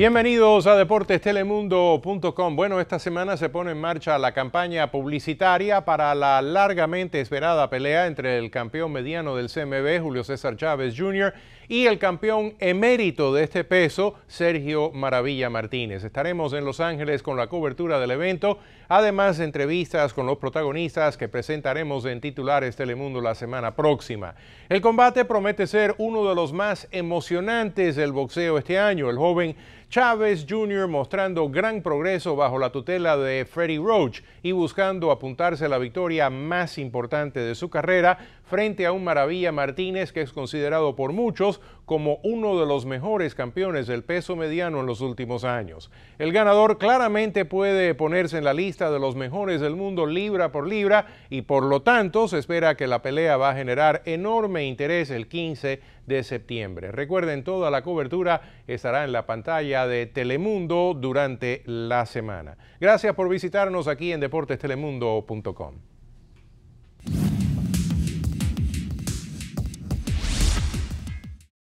Bienvenidos a deportestelemundo.com. Bueno, esta semana se pone en marcha la campaña publicitaria para la largamente esperada pelea entre el campeón mediano del CMB, Julio César Chávez Jr., y el campeón emérito de este peso, Sergio Maravilla Martínez. Estaremos en Los Ángeles con la cobertura del evento, además de entrevistas con los protagonistas que presentaremos en titulares Telemundo la semana próxima. El combate promete ser uno de los más emocionantes del boxeo este año. El joven Chávez Jr. mostrando gran progreso bajo la tutela de Freddie Roach y buscando apuntarse a la victoria más importante de su carrera frente a un Maravilla Martínez que es considerado por muchos como uno de los mejores campeones del peso mediano en los últimos años. El ganador claramente puede ponerse en la lista de los mejores del mundo libra por libra y por lo tanto se espera que la pelea va a generar enorme interés el 15 de septiembre. Recuerden, toda la cobertura estará en la pantalla de Telemundo durante la semana. Gracias por visitarnos aquí en deportestelemundo.com.